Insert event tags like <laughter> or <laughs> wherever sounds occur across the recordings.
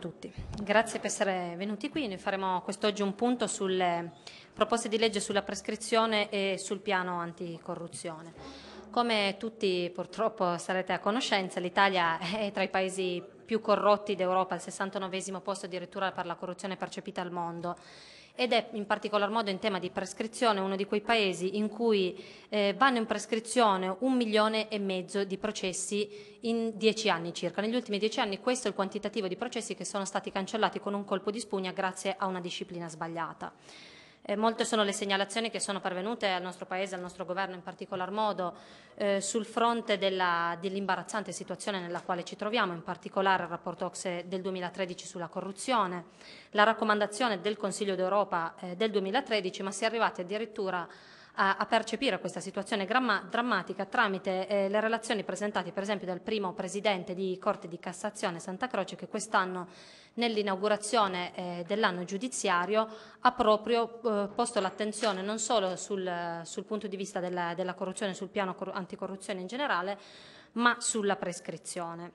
tutti. Grazie per essere venuti qui. Noi faremo quest'oggi un punto sulle proposte di legge sulla prescrizione e sul piano anticorruzione. Come tutti purtroppo sarete a conoscenza, l'Italia è tra i paesi più corrotti d'Europa, al 69 posto addirittura per la corruzione percepita al mondo ed è in particolar modo in tema di prescrizione uno di quei paesi in cui eh, vanno in prescrizione un milione e mezzo di processi in dieci anni circa. Negli ultimi dieci anni questo è il quantitativo di processi che sono stati cancellati con un colpo di spugna grazie a una disciplina sbagliata. Eh, molte sono le segnalazioni che sono pervenute al nostro Paese, al nostro Governo in particolar modo, eh, sul fronte dell'imbarazzante dell situazione nella quale ci troviamo, in particolare il rapporto OXE del 2013 sulla corruzione, la raccomandazione del Consiglio d'Europa eh, del 2013, ma si è arrivati addirittura a, a percepire questa situazione gramma, drammatica tramite eh, le relazioni presentate per esempio dal primo presidente di Corte di Cassazione Santa Croce che quest'anno nell'inaugurazione eh, dell'anno giudiziario ha proprio eh, posto l'attenzione non solo sul, sul punto di vista della, della corruzione, sul piano anticorruzione in generale, ma sulla prescrizione.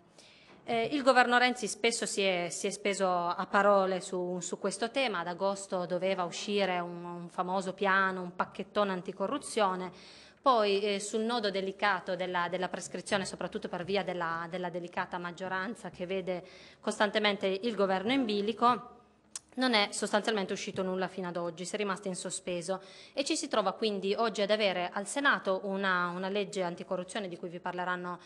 Eh, il governo Renzi spesso si è, si è speso a parole su, su, questo tema, ad agosto doveva uscire un, un famoso piano, un pacchettone anticorruzione, poi eh, sul nodo delicato della, della, prescrizione, soprattutto per via della, della delicata maggioranza che vede costantemente il governo in bilico, non è sostanzialmente uscito nulla fino ad oggi, si è rimasto in sospeso e ci si trova quindi oggi ad avere al Senato una, una legge anticorruzione di cui vi parleranno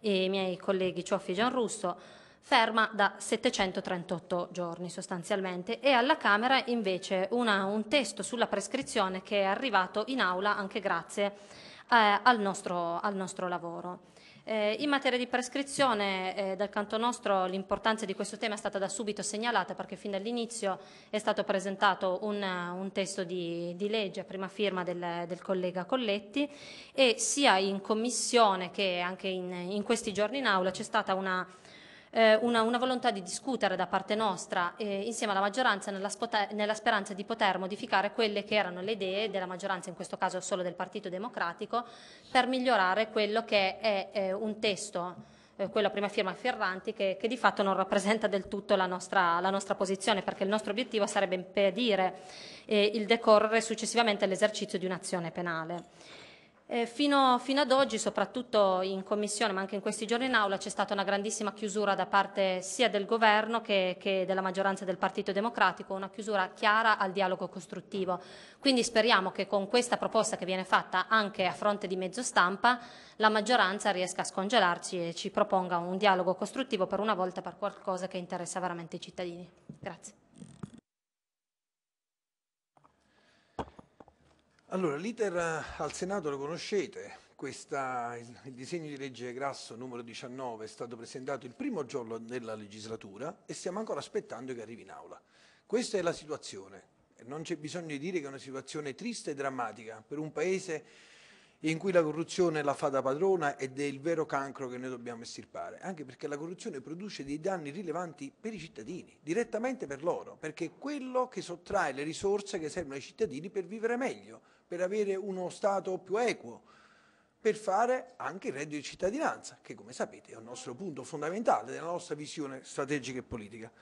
e i miei colleghi Cioffi e Gianrusso, ferma da 738 giorni sostanzialmente e alla Camera invece una, un testo sulla prescrizione che è arrivato in aula anche grazie eh, al, nostro, al nostro lavoro. Eh, in materia di prescrizione, eh, dal canto nostro l'importanza di questo tema è stata da subito segnalata perché fin dall'inizio è stato presentato un, eh, un testo di, di, legge a prima firma del, del, collega Colletti e sia in commissione che anche in, in questi giorni in aula c'è stata una eh, una, una, volontà di discutere da parte nostra eh, insieme alla maggioranza nella, spote- nella, speranza di poter modificare quelle che erano le idee della maggioranza, in questo caso solo del Partito Democratico, per migliorare quello che è eh, un testo eh, quello a prima firma Ferranti, che, che, di fatto non rappresenta del tutto la nostra, la nostra posizione, perché il nostro obiettivo sarebbe impedire eh, il decorrere successivamente all'esercizio di un'azione penale. Eh, fino, fino, ad oggi, soprattutto in commissione, ma anche in questi giorni in aula, c'è stata una grandissima chiusura da parte sia del governo che, che, della maggioranza del Partito Democratico, una chiusura chiara al dialogo costruttivo. Quindi speriamo che con questa proposta che viene fatta anche a fronte di mezzo stampa, la maggioranza riesca a scongelarci e ci proponga un dialogo costruttivo per una volta per qualcosa che interessa veramente i cittadini. Grazie. Allora, l'iter eh, al Senato lo conoscete, Questa, il disegno di legge Grasso numero 19 è stato presentato il primo giorno della legislatura e stiamo ancora aspettando che arrivi in aula. Questa è la situazione, non c'è bisogno di dire che è una situazione triste e drammatica per un Paese in cui la corruzione la fa da padrona ed è il vero cancro che noi dobbiamo estirpare, anche perché la corruzione produce dei danni rilevanti per i cittadini, direttamente per loro, perché è quello che sottrae le risorse che servono ai cittadini per vivere meglio, per avere uno Stato più equo, per fare anche il reddito di cittadinanza, che come sapete è un nostro punto fondamentale della nostra visione strategica e politica.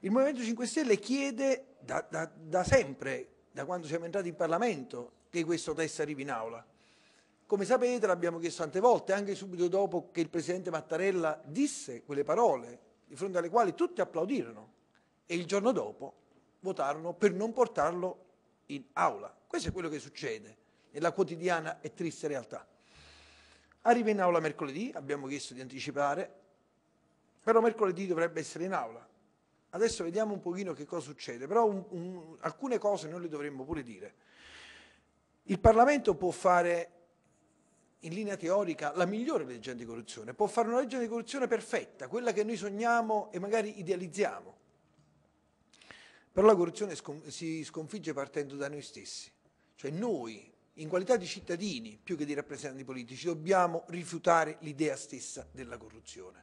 Il Movimento 5 Stelle chiede da, da, da sempre, da quando siamo entrati in Parlamento, che questo testo arrivi in aula. Come sapete l'abbiamo chiesto tante volte, anche subito dopo che il Presidente Mattarella disse quelle parole, di fronte alle quali tutti applaudirono, e il giorno dopo votarono per non portarlo in aula. Questo è quello che succede nella quotidiana e triste realtà. Arriva in aula mercoledì, abbiamo chiesto di anticipare, però mercoledì dovrebbe essere in aula. Adesso vediamo un pochino che cosa succede, però un, un, alcune cose noi le dovremmo pure dire. Il Parlamento può fare in linea teorica la migliore legge anticorruzione, può fare una legge anticorruzione perfetta, quella che noi sogniamo e magari idealizziamo. Però la corruzione si sconfigge partendo da noi stessi. Cioè noi, in qualità di cittadini, più che di rappresentanti politici, dobbiamo rifiutare l'idea stessa della corruzione.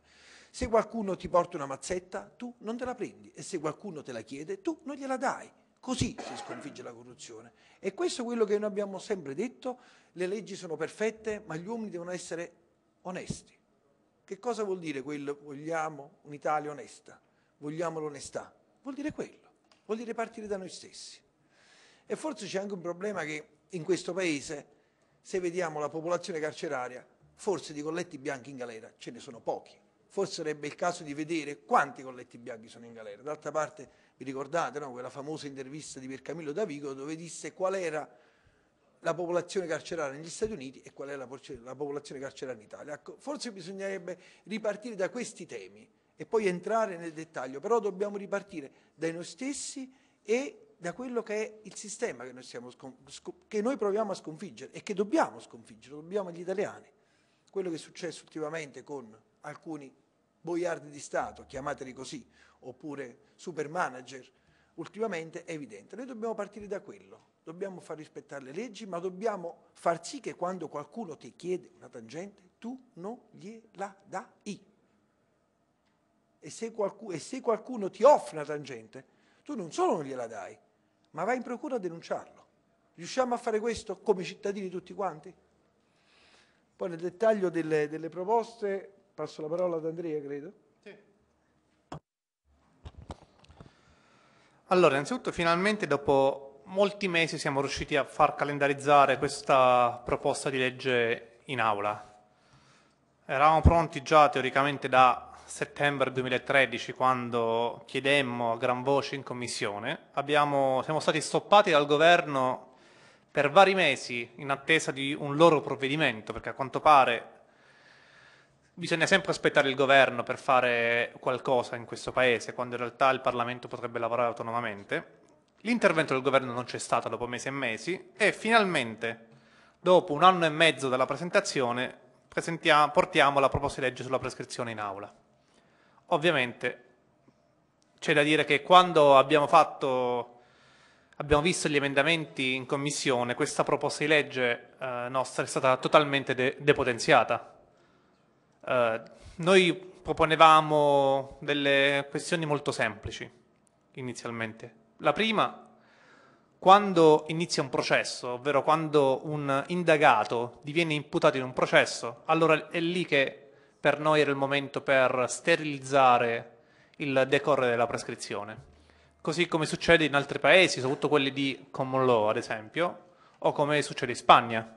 Se qualcuno ti porta una mazzetta, tu non te la prendi e se qualcuno te la chiede, tu non gliela dai. Così si sconfigge la corruzione. E questo è quello che noi abbiamo sempre detto, le leggi sono perfette, ma gli uomini devono essere onesti. Che cosa vuol dire quello vogliamo un'Italia onesta? Vogliamo l'onestà? Vuol dire quello, vuol dire partire da noi stessi. E forse c'è anche un problema che in questo paese, se vediamo la popolazione carceraria, forse di colletti bianchi in galera ce ne sono pochi. Forse sarebbe il caso di vedere quanti colletti bianchi sono in galera. D'altra parte, vi ricordate no, quella famosa intervista di Piercamillo Davigo dove disse qual era la popolazione carceraria negli Stati Uniti e qual è la, la popolazione carceraria in Italia. Ecco, forse bisognerebbe ripartire da questi temi e poi entrare nel dettaglio, però dobbiamo ripartire dai noi stessi e da quello che è il sistema che noi, che noi proviamo a sconfiggere e che dobbiamo sconfiggere, dobbiamo agli italiani. Quello che è successo ultimamente con alcuni boiardi di Stato, chiamateli così, oppure super manager, ultimamente è evidente. Noi dobbiamo partire da quello, dobbiamo far rispettare le leggi, ma dobbiamo far sì che quando qualcuno ti chiede una tangente, tu non gliela dai. E se, qualcuno, e se qualcuno ti offre una tangente, tu non solo non gliela dai, ma va in procura a denunciarlo. Riusciamo a fare questo come cittadini tutti quanti? Poi nel dettaglio delle, delle proposte passo la parola ad Andrea, credo. Sì. Allora, innanzitutto finalmente dopo molti mesi siamo riusciti a far calendarizzare questa proposta di legge in aula. Eravamo pronti già teoricamente da settembre 2013, quando chiedemmo a gran voce in commissione, abbiamo, siamo stati stoppati dal governo per vari mesi in attesa di un loro provvedimento, perché a quanto pare bisogna sempre aspettare il governo per fare qualcosa in questo paese, quando in realtà il Parlamento potrebbe lavorare autonomamente. L'intervento del governo non c'è stato dopo mesi e mesi e finalmente, dopo un anno e mezzo dalla presentazione, portiamo la proposta di legge sulla prescrizione in aula. Ovviamente c'è da dire che quando abbiamo, fatto, abbiamo visto gli emendamenti in commissione, questa proposta di legge eh, nostra è stata totalmente de depotenziata. Eh, noi proponevamo delle questioni molto semplici inizialmente. La prima, quando inizia un processo, ovvero quando un indagato diviene imputato in un processo, allora è lì che per noi era il momento per sterilizzare il decorre della prescrizione. Così come succede in altri paesi, soprattutto quelli di common law, ad esempio, o come succede in Spagna.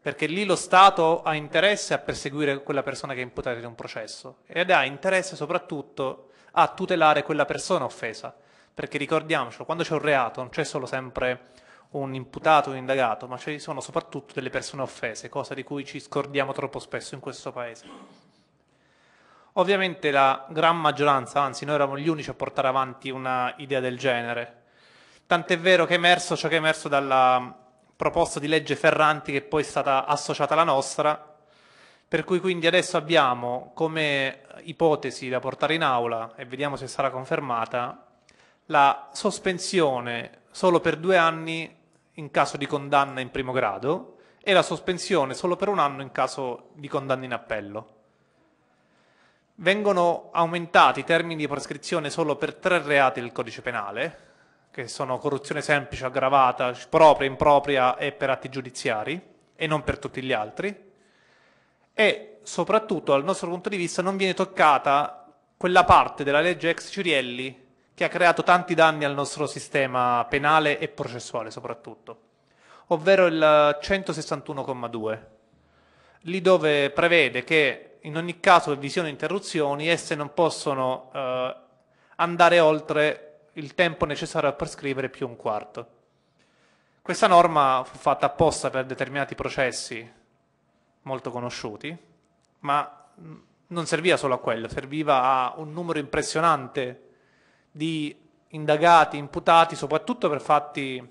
Perché lì lo Stato ha interesse a perseguire quella persona che è imputata in un processo ed ha interesse soprattutto a tutelare quella persona offesa. Perché ricordiamocelo, quando c'è un reato non c'è solo sempre un imputato, un indagato, ma ci sono soprattutto delle persone offese, cosa di cui ci scordiamo troppo spesso in questo paese. Ovviamente la gran maggioranza, anzi noi eravamo gli unici a portare avanti una idea del genere, tant'è vero che è emerso ciò che è emerso dalla proposta di legge Ferranti che poi è stata associata alla nostra, per cui quindi adesso abbiamo come ipotesi da portare in aula, e vediamo se sarà confermata, la sospensione solo per due anni in caso di condanna in primo grado e la sospensione solo per un anno in caso di condanna in appello. Vengono aumentati i termini di prescrizione solo per tre reati del codice penale, che sono corruzione semplice, aggravata, propria, impropria e per atti giudiziari, e non per tutti gli altri. E soprattutto, dal nostro punto di vista, non viene toccata quella parte della legge ex Cirielli che ha creato tanti danni al nostro sistema penale e processuale soprattutto, ovvero il 161,2, lì dove prevede che in ogni caso di visione interruzioni esse non possono eh, andare oltre il tempo necessario a prescrivere più un quarto. Questa norma fu fatta apposta per determinati processi molto conosciuti, ma mm, non serviva solo a quello, serviva a un numero impressionante di indagati, imputati, soprattutto per fatti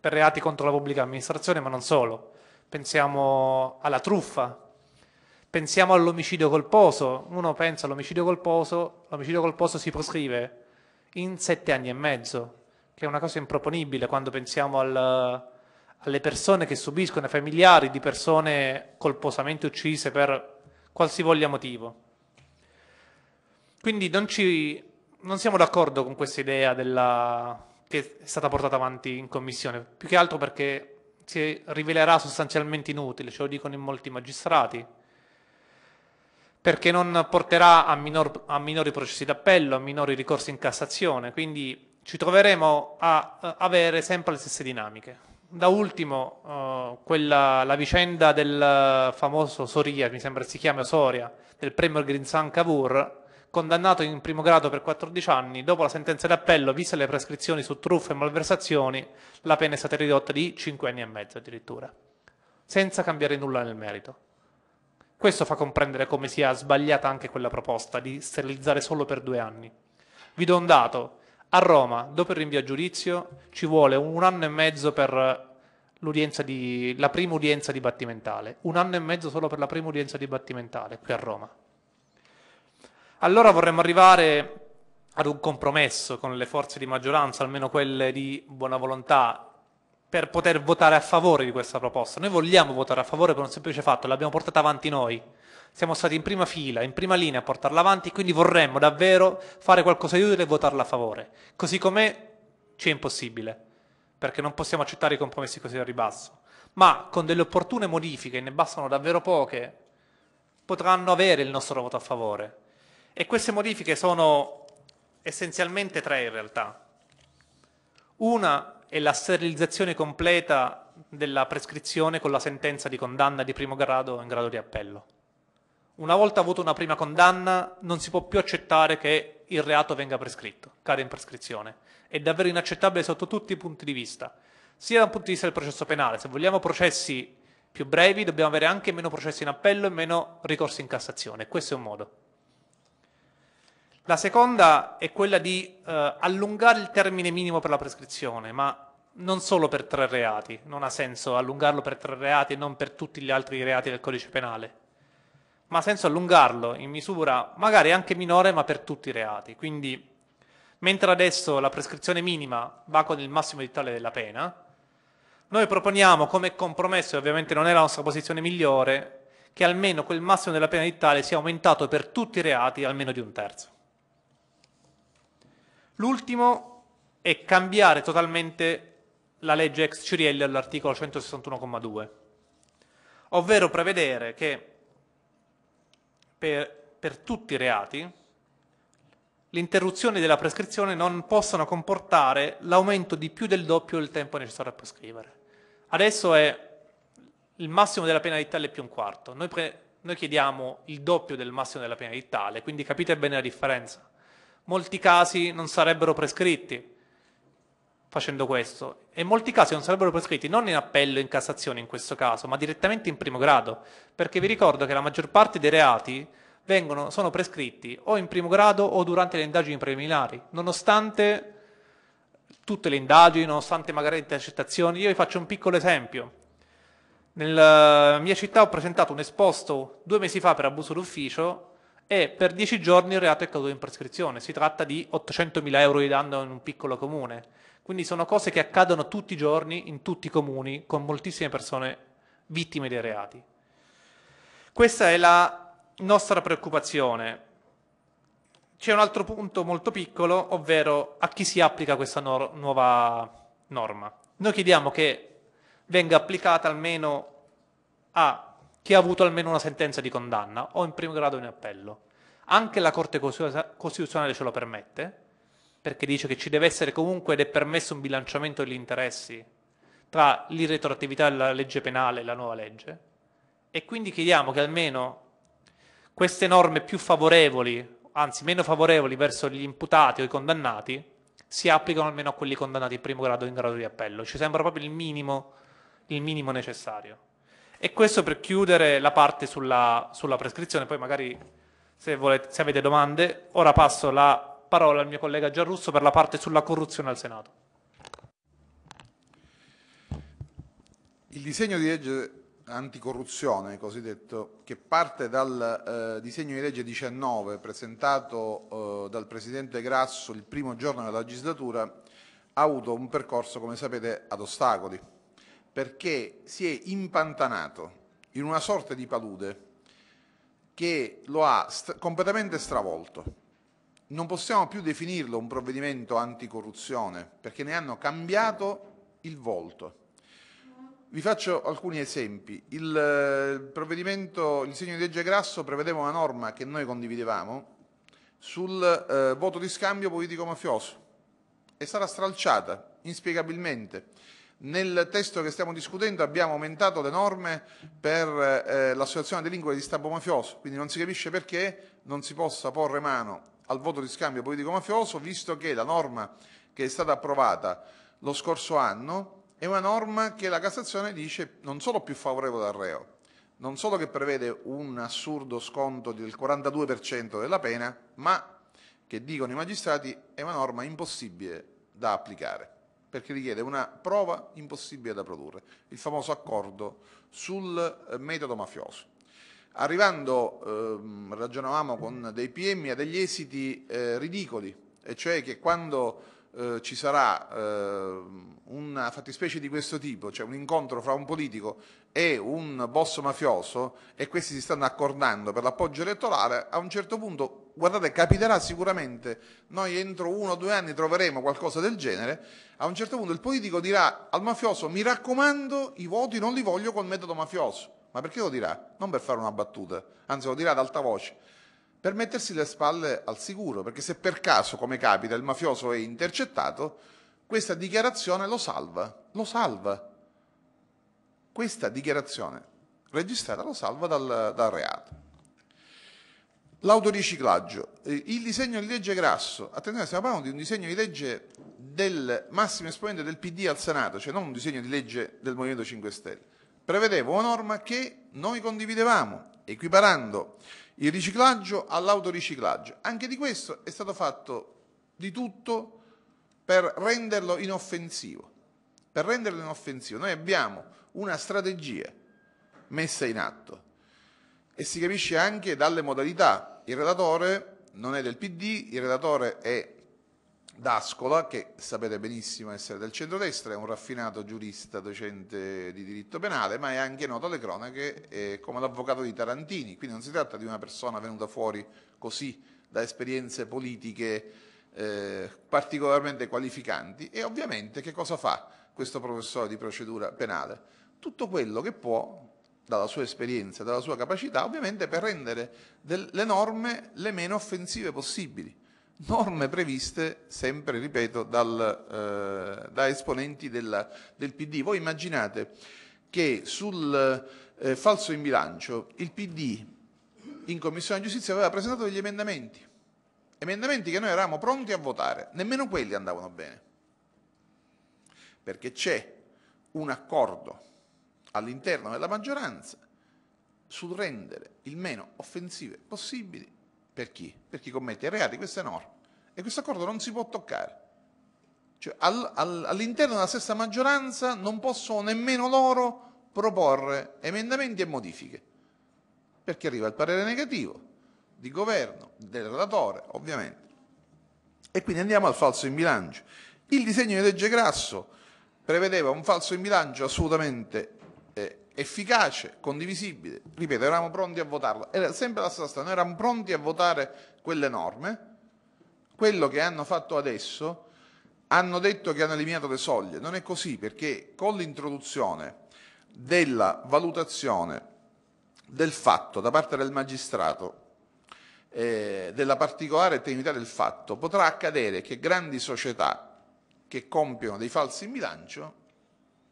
per reati contro la pubblica amministrazione, ma non solo. Pensiamo alla truffa, pensiamo all'omicidio colposo. Uno pensa all'omicidio colposo, l'omicidio colposo si proscrive in sette anni e mezzo, che è una cosa improponibile quando pensiamo al, alle persone che subiscono, ai familiari di persone colposamente uccise per qualsivoglia motivo. Quindi non ci non siamo d'accordo con questa idea della... che è stata portata avanti in commissione, più che altro perché si rivelerà sostanzialmente inutile, ce lo dicono in molti magistrati, perché non porterà a, minor, a minori processi d'appello, a minori ricorsi in Cassazione, quindi ci troveremo a, avere sempre le stesse dinamiche. Da ultimo, uh, quella, la vicenda del famoso Soria, mi sembra si chiama Soria, del premio Grinzan Cavour, condannato in primo grado per 14 anni, dopo la sentenza d'appello, viste le prescrizioni su truffe e malversazioni, la pena è stata ridotta di 5 anni e mezzo addirittura, senza cambiare nulla nel merito. Questo fa comprendere come sia sbagliata anche quella proposta di sterilizzare solo per due anni. Vi do un dato, a Roma, dopo il rinvio a giudizio, ci vuole un anno e mezzo per di, la prima udienza dibattimentale, un anno e mezzo solo per la prima udienza dibattimentale qui a Roma. Allora vorremmo arrivare ad un compromesso con le forze di maggioranza, almeno quelle di buona volontà, per poter votare a favore di questa proposta. Noi vogliamo votare a favore per un semplice fatto, l'abbiamo portata avanti noi. Siamo stati in prima fila, in prima linea a portarla avanti, quindi vorremmo davvero fare qualcosa di utile e votarla a favore. Così com'è ci è impossibile, perché non possiamo accettare i compromessi così a ribasso. Ma con delle opportune modifiche, e ne bastano davvero poche, potranno avere il nostro voto a favore e queste modifiche sono essenzialmente tre in realtà. Una è la sterilizzazione completa della prescrizione con la sentenza di condanna di primo grado in grado di appello. Una volta avuta una prima condanna non si può più accettare che il reato venga prescritto, cade in prescrizione. È davvero inaccettabile sotto tutti i punti di vista, sia dal punto di vista del processo penale. Se vogliamo processi più brevi dobbiamo avere anche meno processi in appello e meno ricorsi in Cassazione. Questo è un modo. La seconda è quella di eh, allungare il termine minimo per la prescrizione, ma non solo per tre reati, non ha senso allungarlo per tre reati e non per tutti gli altri reati del codice penale, ma ha senso allungarlo in misura magari anche minore, ma per tutti i reati. Quindi, mentre adesso la prescrizione minima va con il massimo edittale della pena, noi proponiamo come compromesso, e ovviamente non è la nostra posizione migliore, che almeno quel massimo della pena edittale sia aumentato per tutti i reati almeno di un terzo. L'ultimo è cambiare totalmente la legge ex Cirielli all'articolo 161,2, ovvero prevedere che per, per tutti i reati l'interruzione della prescrizione non possano comportare l'aumento di più del doppio del tempo necessario a prescrivere. Adesso è il massimo della pena è più un quarto, noi, noi chiediamo il doppio del massimo della pena penalità, quindi capite bene la differenza molti casi non sarebbero prescritti facendo questo e molti casi non sarebbero prescritti non in appello in Cassazione in questo caso, ma direttamente in primo grado, perché vi ricordo che la maggior parte dei reati vengono, sono prescritti o in primo grado o durante le indagini preliminari, nonostante tutte le indagini, nonostante magari le intercettazioni. Io vi faccio un piccolo esempio. Nella eh, mia città ho presentato un esposto due mesi fa per abuso d'ufficio e per 10 giorni il reato è caduto in prescrizione. Si tratta di 800.000 euro di danno in un piccolo comune. Quindi sono cose che accadono tutti i giorni in tutti i comuni con moltissime persone vittime dei reati. Questa è la nostra preoccupazione. C'è un altro punto molto piccolo, ovvero a chi si applica questa no nuova norma. Noi chiediamo che venga applicata almeno a che ha avuto almeno una sentenza di condanna o in primo grado in appello. Anche la Corte Costituzionale ce lo permette, perché dice che ci deve essere comunque ed è permesso un bilanciamento degli interessi tra l'irretroattività della legge penale e la nuova legge. E quindi chiediamo che almeno queste norme più favorevoli, anzi meno favorevoli verso gli imputati o i condannati, si applicano almeno a quelli condannati in primo grado in grado di appello. Ci sembra proprio il minimo, il minimo necessario. E questo per chiudere la parte sulla, sulla prescrizione, poi magari se, volete, se, avete domande, ora passo la parola al mio collega Gianrusso per la parte sulla corruzione al Senato. Il disegno di legge anticorruzione, cosiddetto, che parte dal eh, disegno di legge 19 presentato eh, dal Presidente Grasso il primo giorno della legislatura, ha avuto un percorso, come sapete, ad ostacoli perché si è impantanato in una sorta di palude che lo ha st completamente stravolto. Non possiamo più definirlo un provvedimento anticorruzione perché ne hanno cambiato il volto. Vi faccio alcuni esempi. Il eh, provvedimento, il segno di legge Grasso prevedeva una norma che noi condividevamo sul eh, voto di scambio politico-mafioso. È stata stralciata inspiegabilmente nel testo che stiamo discutendo abbiamo aumentato le norme per eh, l'associazione lingue di stampo mafioso, quindi non si capisce perché non si possa porre mano al voto di scambio politico-mafioso, visto che la norma che è stata approvata lo scorso anno è una norma che la Cassazione dice non solo più favorevole al reo, non solo che prevede un assurdo sconto del 42% della pena, ma che dicono i magistrati è una norma impossibile da applicare perché richiede una prova impossibile da produrre, il famoso accordo sul eh, metodo mafioso. Arrivando, ehm, ragionavamo con dei PM a degli esiti eh, ridicoli, e cioè che quando eh, ci sarà eh, una fattispecie di questo tipo, cioè un incontro fra un politico e un boss mafioso, e questi si stanno accordando per l'appoggio elettorale, a un certo punto guardate, capiterà sicuramente, noi entro uno o due anni troveremo qualcosa del genere, a un certo punto il politico dirà al mafioso mi raccomando i voti non li voglio col metodo mafioso, ma perché lo dirà? Non per fare una battuta, anzi lo dirà ad alta voce, per mettersi le spalle al sicuro, perché se per caso, come capita, il mafioso è intercettato, questa dichiarazione lo salva, lo salva. Questa dichiarazione registrata lo salva dal, dal reato. L'autoriciclaggio, eh, il disegno di legge Grasso, attenzione stiamo parlando di un disegno di legge del massimo esponente del PD al Senato, cioè non un disegno di legge del Movimento 5 Stelle, prevedeva una norma che noi condividevamo, equiparando il riciclaggio all'autoriciclaggio. Anche di questo è stato fatto di tutto per renderlo inoffensivo. Per renderlo inoffensivo noi abbiamo una strategia messa in atto e si capisce anche dalle modalità. Il relatore non è del PD, il relatore è D'Ascola, che sapete benissimo essere del centrodestra, è un raffinato giurista, docente di diritto penale, ma è anche noto alle cronache eh, come l'avvocato di Tarantini, quindi non si tratta di una persona venuta fuori così da esperienze politiche eh, particolarmente qualificanti e ovviamente che cosa fa questo professore di procedura penale? Tutto quello che può dalla sua esperienza, dalla sua capacità, ovviamente per rendere del, le norme le meno offensive possibili. Norme previste, sempre ripeto, dal, eh, da esponenti della, del PD. Voi immaginate che sul eh, falso in bilancio il PD in Commissione Giustizia aveva presentato degli emendamenti, emendamenti che noi eravamo pronti a votare, nemmeno quelli andavano bene, perché c'è un accordo all'interno della maggioranza sul rendere il meno offensive possibili per chi? Per chi commette reati, questo è enorme. E questo accordo non si può toccare. Cioè, all, all, all'interno della stessa maggioranza non possono nemmeno loro proporre emendamenti e modifiche, perché arriva il parere negativo di governo, del relatore, ovviamente. E quindi andiamo al falso in bilancio. Il disegno di legge Grasso prevedeva un falso in bilancio assolutamente efficace, condivisibile. Ripeto, eravamo pronti a votarlo. Era sempre la stessa storia, noi eravamo pronti a votare quelle norme. Quello che hanno fatto adesso, hanno detto che hanno eliminato le soglie. Non è così perché con l'introduzione della valutazione del fatto da parte del magistrato, eh, della particolare tenuità del fatto, potrà accadere che grandi società che compiono dei falsi in bilancio,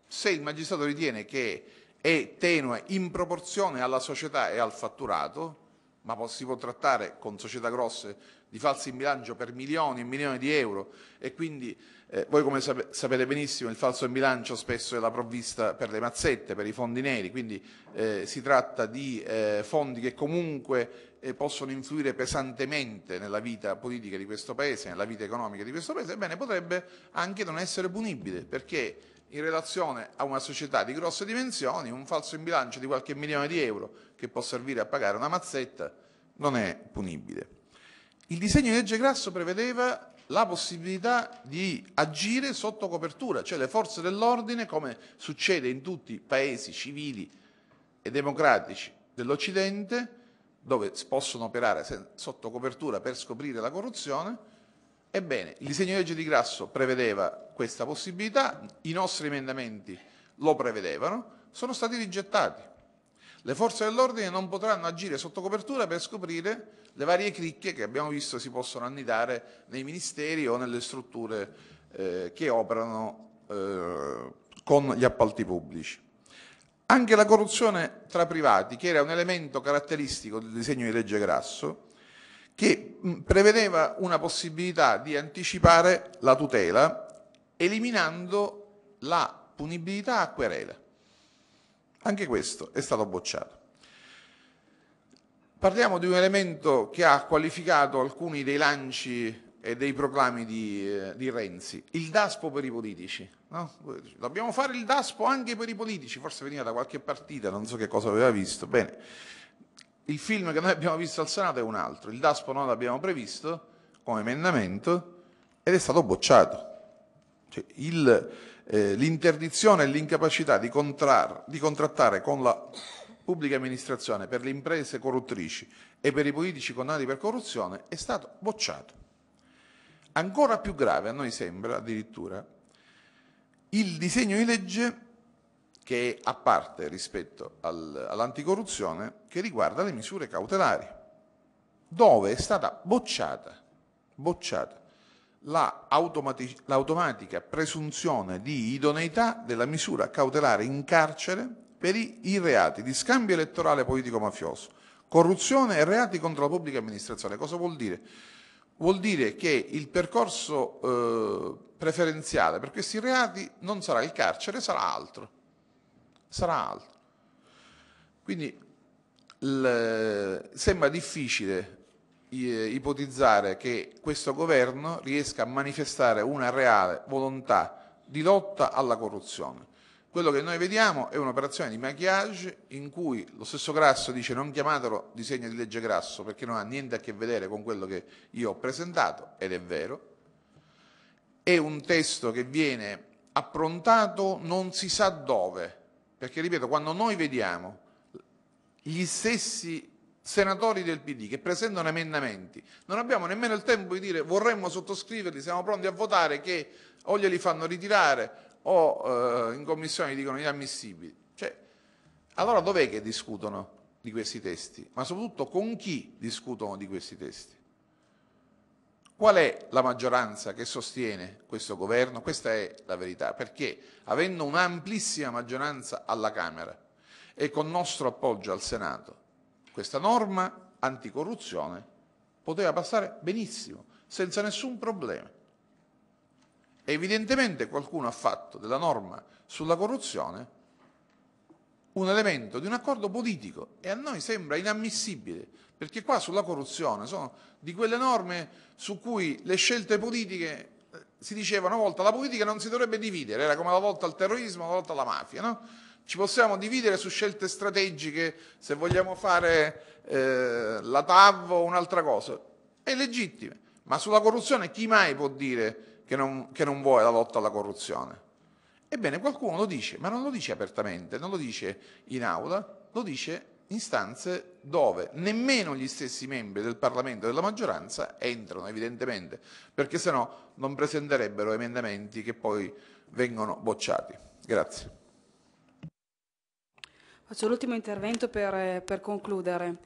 se il magistrato ritiene che è tenue in proporzione alla società e al fatturato, ma si può trattare con società grosse di falsi in bilancio per milioni e milioni di euro e quindi eh, voi come sapete benissimo il falso in bilancio spesso è la provvista per le mazzette, per i fondi neri, quindi eh, si tratta di eh, fondi che comunque eh, possono influire pesantemente nella vita politica di questo Paese, nella vita economica di questo Paese, ebbene potrebbe anche non essere punibile perché in relazione a una società di grosse dimensioni, un falso in bilancio di qualche milione di euro che può servire a pagare una mazzetta non è punibile. Il disegno di legge Grasso prevedeva la possibilità di agire sotto copertura, cioè le forze dell'ordine, come succede in tutti i paesi civili e democratici dell'Occidente, dove possono operare sotto copertura per scoprire la corruzione, Ebbene, il disegno di legge di Grasso prevedeva questa possibilità, i nostri emendamenti lo prevedevano, sono stati rigettati. Le forze dell'ordine non potranno agire sotto copertura per scoprire le varie cricche che abbiamo visto si possono annidare nei ministeri o nelle strutture eh, che operano eh, con gli appalti pubblici. Anche la corruzione tra privati, che era un elemento caratteristico del disegno di legge Grasso, che mm, prevedeva una possibilità di anticipare la tutela eliminando la punibilità a querela. Anche questo è stato bocciato. Parliamo di un elemento che ha qualificato alcuni dei lanci e dei proclami di, eh, di Renzi, il daspo per i politici. No? Dobbiamo fare il daspo anche per i politici, forse veniva da qualche partita, non so che cosa aveva visto. Bene. Il film che noi abbiamo visto al Senato è un altro, il DASPO noi l'abbiamo previsto come emendamento ed è stato bocciato. Cioè, eh, l'interdizione eh, e l'incapacità di, di contrattare con la pubblica amministrazione per le imprese corruttrici e per i politici condannati per corruzione è stato bocciato. Ancora più grave, a noi sembra addirittura, il disegno di legge che è a parte rispetto al, all'anticorruzione che riguarda le misure cautelari, dove è stata bocciata, bocciata la automati- l'automatica presunzione di idoneità della misura cautelare in carcere per i, i reati di scambio elettorale politico-mafioso, corruzione e reati contro la pubblica amministrazione. Cosa vuol dire? Vuol dire che il percorso eh, preferenziale per questi reati non sarà il carcere, sarà altro sarà altro. Quindi il, sembra difficile ipotizzare che questo governo riesca a manifestare una reale volontà di lotta alla corruzione. Quello che noi vediamo è un'operazione di maquillage in cui lo stesso Grasso dice non chiamatelo disegno di legge Grasso perché non ha niente a che vedere con quello che io ho presentato, ed è vero. È un testo che viene approntato non si sa dove, perché, ripeto, quando noi vediamo gli stessi senatori del PD che presentano emendamenti, non abbiamo nemmeno il tempo di dire vorremmo sottoscriverli, siamo pronti a votare che o glieli fanno ritirare o eh, in commissione dicono inammissibili. Cioè, allora dov'è che discutono di questi testi? Ma soprattutto con chi discutono di questi testi? Qual è la maggioranza che sostiene questo governo? Questa è la verità, perché avendo un'amplissima maggioranza alla Camera e con nostro appoggio al Senato, questa norma anticorruzione poteva passare benissimo, senza nessun problema. Evidentemente qualcuno ha fatto della norma sulla corruzione un elemento di un accordo politico e a noi sembra inammissibile perché qua sulla corruzione sono di quelle norme su cui le scelte politiche eh, si diceva una volta la politica non si dovrebbe dividere, era come la volta al terrorismo, la volta alla mafia, no? Ci possiamo dividere su scelte strategiche se vogliamo fare eh, la TAV o un'altra cosa. È legittimo, ma sulla corruzione chi mai può dire che non, che non vuole la lotta alla corruzione? Ebbene, qualcuno lo dice, ma non lo dice apertamente, non lo dice in aula, lo dice istanze dove nemmeno gli stessi membri del Parlamento e della maggioranza entrano evidentemente, perché sennò non presenterebbero emendamenti che poi vengono bocciati. Grazie. Faccio l'ultimo intervento per, eh, per concludere.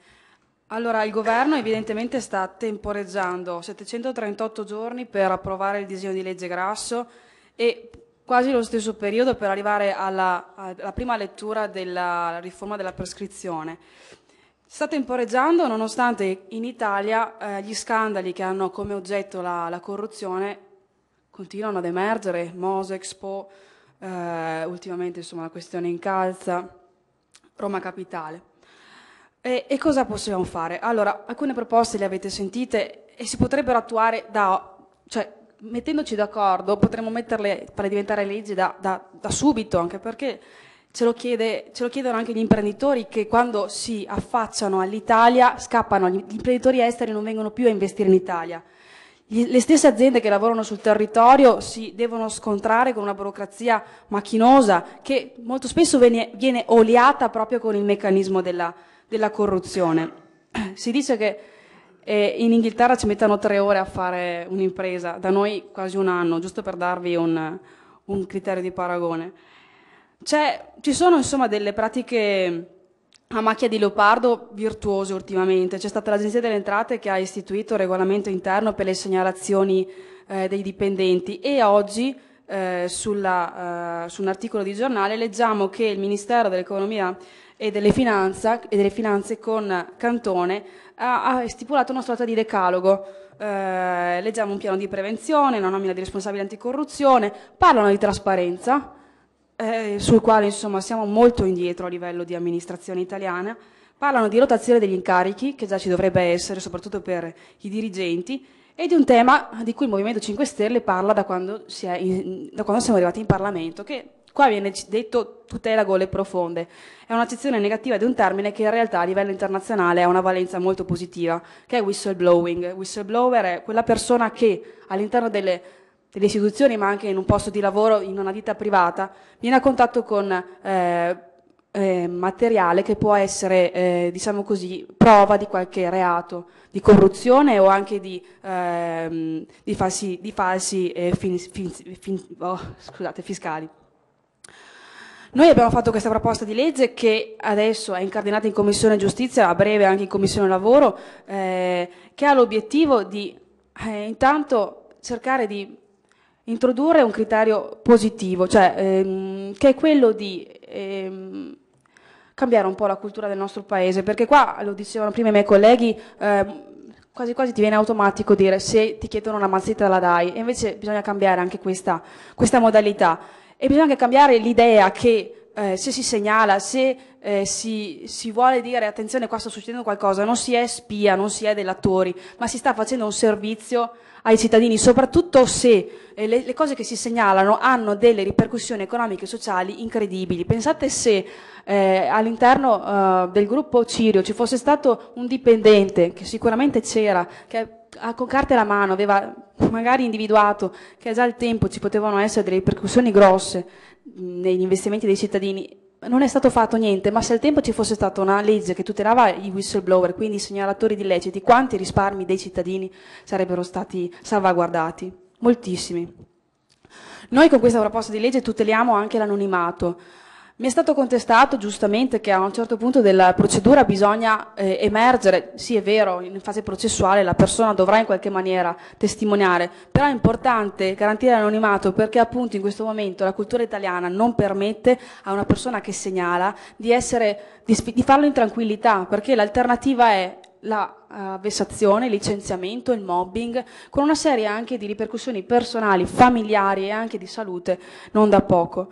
Allora, il governo evidentemente sta temporeggiando 738 giorni per approvare il disegno di legge Grasso e quasi lo stesso periodo per arrivare alla, alla prima lettura della riforma della prescrizione. Sta temporeggiando nonostante in Italia eh, gli scandali che hanno come oggetto la, la corruzione continuano ad emergere, Mosexpo, eh, ultimamente insomma, la questione in calza, Roma Capitale. E, e cosa possiamo fare? Allora, alcune proposte le avete sentite e si potrebbero attuare da, cioè, mettendoci d'accordo potremmo metterle, farle diventare leggi da, da, da, subito, anche perché ce lo, chiede, ce lo, chiedono anche gli imprenditori che quando si affacciano all'Italia scappano, gli imprenditori esteri non vengono più a investire in Italia. le stesse aziende che lavorano sul territorio si devono scontrare con una burocrazia macchinosa che molto spesso viene, viene oliata proprio con il meccanismo della, della corruzione. Si dice che e in Inghilterra ci mettono tre ore a fare un'impresa, da noi quasi un anno, giusto per darvi un, un criterio di paragone. C'è, ci sono insomma delle pratiche a macchia di leopardo virtuose ultimamente. C'è stata l'Agenzia delle Entrate che ha istituito il regolamento interno per le segnalazioni eh, dei dipendenti e oggi eh, sulla, eh, su un articolo di giornale leggiamo che il Ministero dell'Economia e delle, finanza, e delle finanze con Cantone ha, ha, stipulato una sorta di decalogo. Eh, leggiamo un piano di prevenzione, una nomina di responsabile anticorruzione, parlano di trasparenza, eh, sul quale insomma siamo molto indietro a livello di amministrazione italiana, parlano di rotazione degli incarichi, che già ci dovrebbe essere soprattutto per i dirigenti, e di un tema di cui il Movimento 5 Stelle parla da quando, in, da quando siamo arrivati in Parlamento, che Qua viene detto tutela gole profonde. È un'accezione negativa di un termine che in realtà a livello internazionale ha una valenza molto positiva, che è whistleblowing. Whistleblower è quella persona che all'interno delle, delle istituzioni, ma anche in un posto di lavoro, in una vita privata, viene a contatto con eh, eh, materiale che può essere, eh, diciamo così, prova di qualche reato, di corruzione o anche di, ehm, di falsi, di falsi eh, fin, fin, fin, oh, scusate, fiscali. Noi abbiamo fatto questa proposta di legge che adesso è incardinata in Commissione Giustizia, a breve anche in Commissione Lavoro, eh, che ha l'obiettivo di eh, intanto cercare di introdurre un criterio positivo, cioè ehm, che è quello di ehm, cambiare un po' la cultura del nostro paese, perché qua, lo dicevano prima i miei colleghi, ehm, quasi quasi ti viene automatico dire se ti chiedono una mazzetta la dai, e invece bisogna cambiare anche questa, questa modalità. E bisogna anche cambiare l'idea che eh, se si segnala, se eh, si, si, vuole dire attenzione qua sta succedendo qualcosa, non si è spia, non si è delatori, ma si sta facendo un servizio ai cittadini, soprattutto se eh, le, le, cose che si segnalano hanno delle ripercussioni economiche e sociali incredibili. Pensate se eh, all'interno eh, del gruppo Cirio ci fosse stato un dipendente, che sicuramente c'era, che eh, con carte alla mano aveva magari individuato che già al tempo ci potevano essere delle percussioni grosse negli investimenti dei cittadini, non è stato fatto niente, ma se al tempo ci fosse stata una legge che tutelava i whistleblower, quindi i segnalatori di illeciti, quanti risparmi dei cittadini sarebbero stati salvaguardati? Moltissimi. Noi con questa proposta di legge tuteliamo anche l'anonimato. Mi è stato contestato giustamente che a un certo punto della procedura bisogna eh, emergere, sì è vero, in fase processuale la persona dovrà in qualche maniera testimoniare, però è importante garantire l'anonimato perché appunto in questo momento la cultura italiana non permette a una persona che segnala di, essere, di, di farlo in tranquillità, perché l'alternativa è la uh, vessazione, il licenziamento, il mobbing, con una serie anche di ripercussioni personali, familiari e anche di salute non da poco.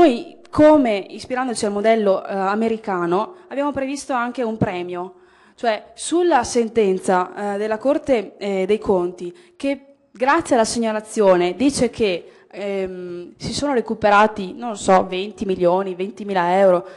Noi, come ispirandoci al modello eh, americano, abbiamo previsto anche un premio, cioè sulla sentenza eh, della Corte eh, dei Conti, che grazie alla segnalazione dice che ehm, si sono recuperati, non so, 20 milioni, 20 mila euro,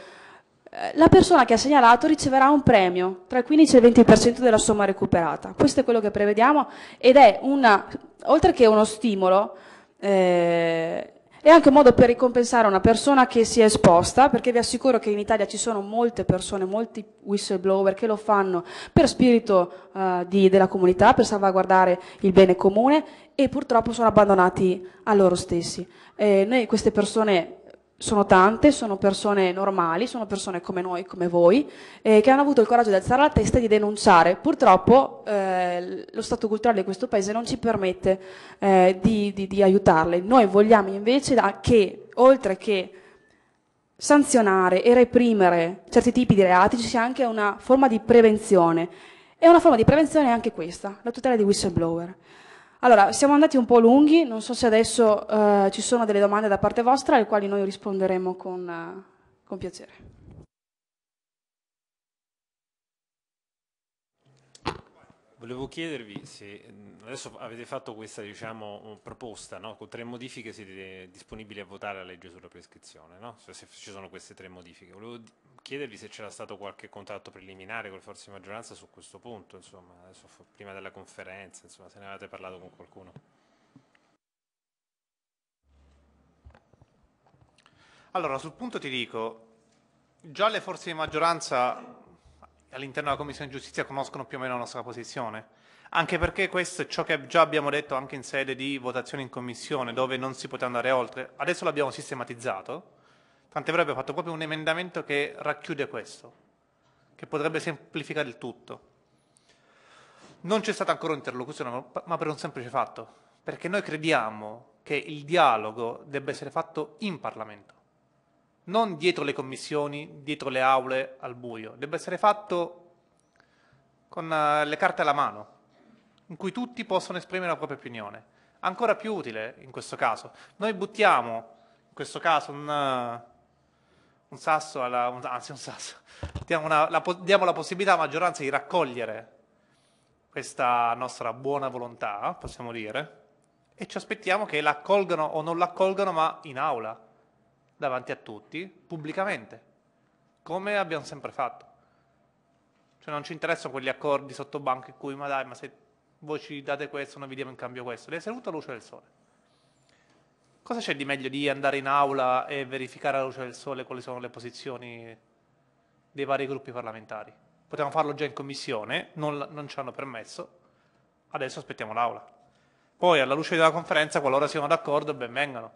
eh, la persona che ha segnalato riceverà un premio tra il 15 e il 20% della somma recuperata. Questo è quello che prevediamo ed è una, oltre che uno stimolo, eh, è anche un modo per ricompensare una persona che si è esposta, perché vi assicuro che in Italia ci sono molte persone, molti whistleblower che lo fanno per spirito uh, di, della comunità, per salvaguardare il bene comune e purtroppo sono abbandonati a loro stessi. Eh, noi queste persone sono tante, sono persone normali, sono persone come noi, come voi, eh, che hanno avuto il coraggio di alzare la testa e di denunciare. Purtroppo eh, lo stato culturale di questo paese non ci permette eh, di, di, di, aiutarle. Noi vogliamo invece che, oltre che sanzionare e reprimere certi tipi di reati, ci sia anche una forma di prevenzione. E una forma di prevenzione è anche questa, la tutela dei whistleblower. Allora, siamo andati un po' lunghi, non so se adesso eh, ci sono delle domande da parte vostra alle quali noi risponderemo con, eh, con piacere. Volevo chiedervi se mm, adesso avete fatto questa diciamo, mm, proposta, no? con tre modifiche siete disponibili a votare la legge sulla prescrizione, no? se, se ci sono queste tre modifiche. Volevo chiedervi se c'era stato qualche contatto preliminare con le forze di maggioranza su questo punto, insomma, adesso, prima della conferenza, insomma, se ne avete parlato con qualcuno. Allora, sul punto ti dico, già le forze di maggioranza all'interno della Commissione di Giustizia conoscono più o meno la nostra posizione, anche perché questo è ciò che già abbiamo detto anche in sede di votazione in Commissione, dove non si poteva andare oltre. Adesso l'abbiamo sistematizzato, Tant'è vero che ho fatto proprio un emendamento che racchiude questo, che potrebbe semplificare il tutto. Non c'è stata ancora un'interlocuzione, ma per un semplice fatto, perché noi crediamo che il dialogo debba essere fatto in Parlamento, non dietro le commissioni, dietro le aule al buio, debba essere fatto con eh, le carte alla mano, in cui tutti possono esprimere la propria opinione. Ancora più utile in questo caso. Noi buttiamo in questo caso un eh, un sasso, alla, un, anzi un sasso, <laughs> diamo, una, la, diamo la possibilità a maggioranza di raccogliere questa nostra buona volontà, possiamo dire, e ci aspettiamo che l'accolgano o non l'accolgano, ma in aula, davanti a tutti, pubblicamente, come abbiamo sempre fatto. Cioè non ci interessano quegli accordi sotto banco in cui, ma dai, ma se voi ci date questo, noi vi diamo in cambio questo. Le è seduta luce del sole. Cosa c'è di meglio di andare in aula e verificare alla luce del sole quali sono le posizioni dei vari gruppi parlamentari? Potevamo farlo già in commissione, non, non ci hanno permesso, adesso aspettiamo l'aula. Poi alla luce della conferenza, qualora siano d'accordo, benvengano.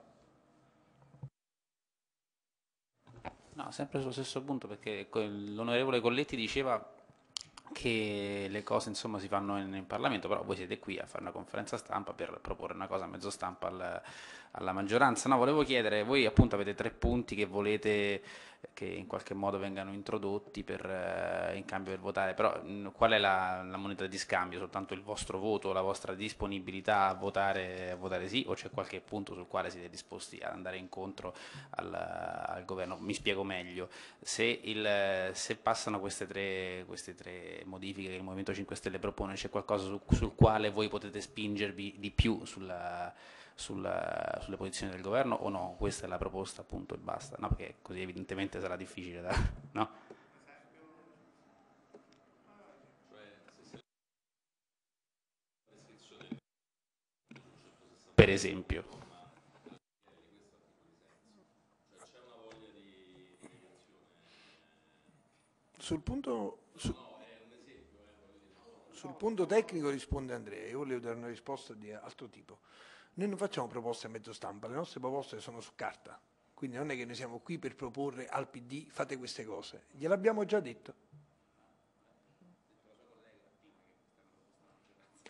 No, sempre sullo stesso punto, perché l'onorevole Colletti diceva che le cose insomma si fanno in, in, Parlamento, però voi siete qui a fare una conferenza stampa per proporre una cosa a mezzo stampa al, alla maggioranza. No, volevo chiedere, voi appunto avete tre punti che volete che in qualche modo vengano introdotti per, eh, in cambio per votare, però mh, mm, qual è la, la, moneta di scambio? Soltanto il vostro voto, la vostra disponibilità a votare, a votare sì o c'è qualche punto sul quale siete disposti ad andare incontro al, al governo? Mi spiego meglio, se, il, se passano queste tre, queste tre, modifiche che il Movimento 5 Stelle propone, c'è qualcosa su, sul quale voi potete spingervi di più sulla sulla, sulle posizioni del governo o no? Questa è la proposta, appunto, e basta. No, perché così evidentemente sarà difficile da... <laughs> No? Per esempio. Sul punto, su, sul punto tecnico risponde Andrea, io volevo dare una risposta di altro tipo. Noi non facciamo proposte a mezzo stampa, le nostre proposte sono su carta. Quindi non è che noi siamo qui per proporre al PD fate queste cose, gliel'abbiamo già detto.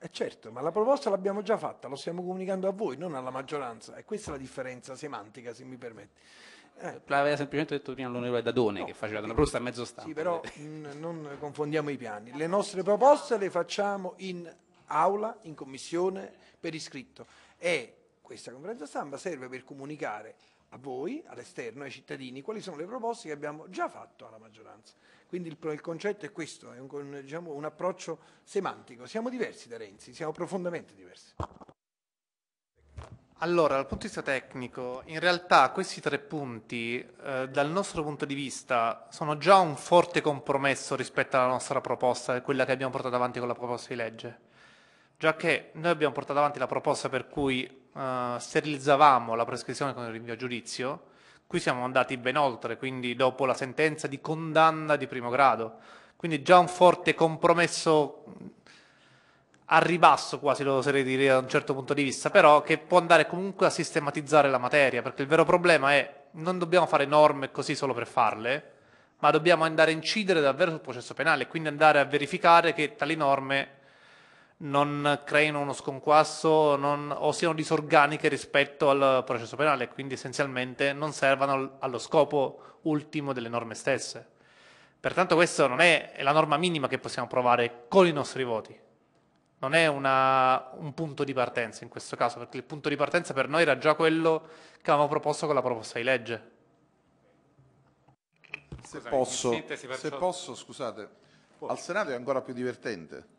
Eh certo, ma la proposta l'abbiamo già fatta, lo stiamo comunicando a voi, non alla maggioranza. E questa è la differenza semantica, se mi permette. Eh. L'aveva semplicemente detto prima l'onorevole Dadone no, che faceva una proposta a mezzo stampa. Sì, però mm, non confondiamo i piani. Le nostre proposte le facciamo in aula, in commissione, per iscritto. E questa conferenza stampa serve per comunicare a voi, all'esterno, ai cittadini, quali sono le proposte che abbiamo già fatto alla maggioranza. Quindi il, il concetto è questo, è un, diciamo, un approccio semantico. Siamo diversi da Renzi, siamo profondamente diversi. Allora, dal punto di vista tecnico, in realtà questi tre punti, eh, dal nostro punto di vista, sono già un forte compromesso rispetto alla nostra proposta, quella che abbiamo portato avanti con la proposta di legge già che noi abbiamo portato avanti la proposta per cui eh, sterilizzavamo la prescrizione con il rinvio a giudizio, qui siamo andati ben oltre, quindi dopo la sentenza di condanna di primo grado, quindi già un forte compromesso a ribasso quasi lo oserei dire da un certo punto di vista, però che può andare comunque a sistematizzare la materia, perché il vero problema è non dobbiamo fare norme così solo per farle, ma dobbiamo andare a incidere davvero sul processo penale, quindi andare a verificare che tali norme non creino uno sconquasso non, o siano disorganiche rispetto al processo penale quindi essenzialmente non servano allo scopo ultimo delle norme stesse. Pertanto questa non è, è la norma minima che possiamo provare con i nostri voti, non è una, un punto di partenza in questo caso, perché il punto di partenza per noi era già quello che avevamo proposto con la proposta di legge. Se, posso, se posso, scusate, al Senato è ancora più divertente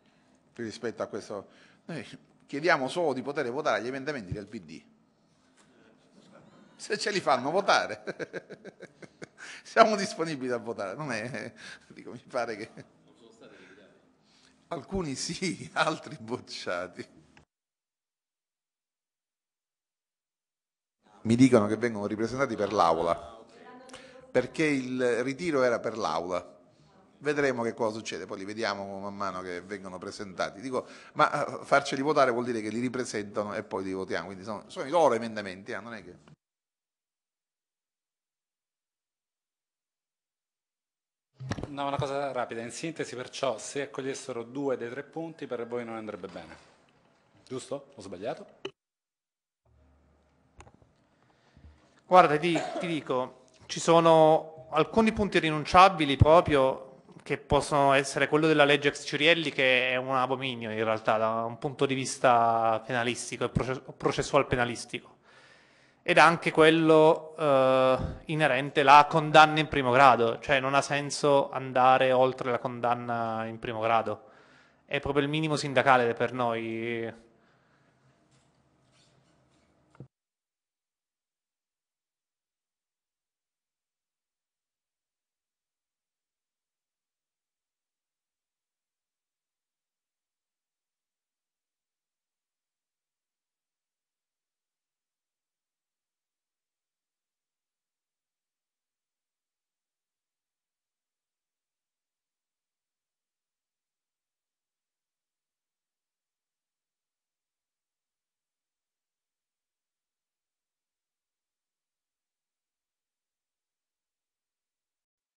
rispetto a questo. Noi chiediamo solo di poter votare gli emendamenti del PD. Se ce li fanno votare, <laughs> siamo disponibili a votare. Non è, dico, mi pare che... Alcuni sì, altri bocciati. Mi dicono che vengono ripresentati per l'aula, perché il ritiro era per l'aula vedremo che cosa succede, poi li vediamo man mano che vengono presentati. Dico, ma eh, farceli votare vuol dire che li ripresentano e poi li votiamo, quindi sono, sono i loro emendamenti, eh, non è che... No, una cosa rapida, in sintesi perciò se accogliessero due dei tre punti per voi non andrebbe bene, giusto? Ho sbagliato? Guarda, ti, ti dico, ci sono alcuni punti rinunciabili proprio che possono essere quello della legge ex Cirielli che è un abominio in realtà da un punto di vista penalistico e processual penalistico ed anche quello eh, inerente alla condanna in primo grado, cioè non ha senso andare oltre la condanna in primo grado, è proprio il minimo sindacale per noi